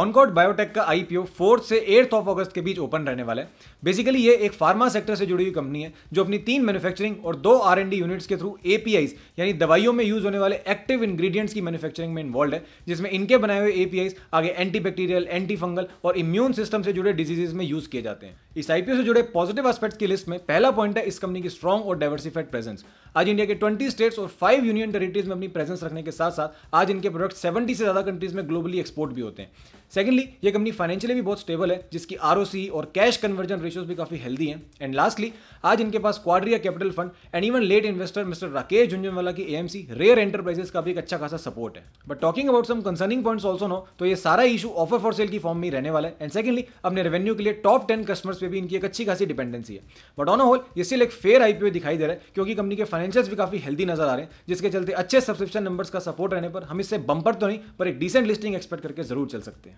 ऑनकॉट biotech का IPO fourth से eighth of August के बीच ओपन रहने वाला है बेसिकली ये एक फार्मा सेक्टर से जुड़ी हुई कंपनी है जो अपनी तीन मैन्युफैक्चरिंग और दो आर यूनिट्स के थ्रू एपीआईस यानी दवाइयों में यूज होने वाले एक्टिव इंग्रेडिएंट्स की मैन्युफैक्चरिंग में इन्वॉल्व है जिसमें इनके बनाए हुए एपीआईस आगे एंटी बैक्टीरियल एंटी फंगल और इम्यून सिस्टम से जुड़े डिजीजेज में यूज किए जाते हैं इस आईपीओ से जुड़े पॉजिटिव एस्पेक्ट्स की लिस्ट में पहला पॉइंट है इस कंपनी की स्ट्रॉन्ग और डाइवर्सिफाइड प्रेजेंस आज इंडिया के ट्वेंटी स्टेट्स और फाइव यूनियन टेरिटरीज में अपनी प्रेजेंस रखने के साथ साथ आज इनके प्रोडक्ट सेवेंटी से ज्यादा कंट्रीज में ग्लोबली एक्सपोर्ट भी होते हैं सेकंडली ये कंपनी फाइनेंशियली भी बहुत स्टेबल है जिसकी आर और कैश कन्वर्जन रेशियोज भी काफ़ी हेल्दी हैं एंड लास्टली आज इनके पास Quadria capital fund and even late investor mister Rakesh Jhunjhunwala की एएमसी रेयर एंटरप्राइजेस का भी एक अच्छा खासा सपोर्ट है but talking about some concerning points also know तो ये सारा इशू ऑफर फॉर सेल की फॉर्म में रहने वाला है एंड सेकंडली अपने रेवेन्यू के लिए टॉप टेन कस्टमर्स पे भी इनकी एक अच्छी खासी डिपेंडेंसी है बट ऑन होल ये सिर्फ एक फेयर आईपीओ दिखाई दे रहा है क्योंकि कंपनी के फाइनेंशियस भी काफी हेल्दी नजर आ रहे हैं जिसके चलते अच्छे सब्सक्रिप्शन नंबर्स का सपोर्ट रहने पर हम इससे बंपर तो नहीं पर एक डिसेंट लिस्टिंग एक्सपेक्ट करके जरूर चल सकते हैं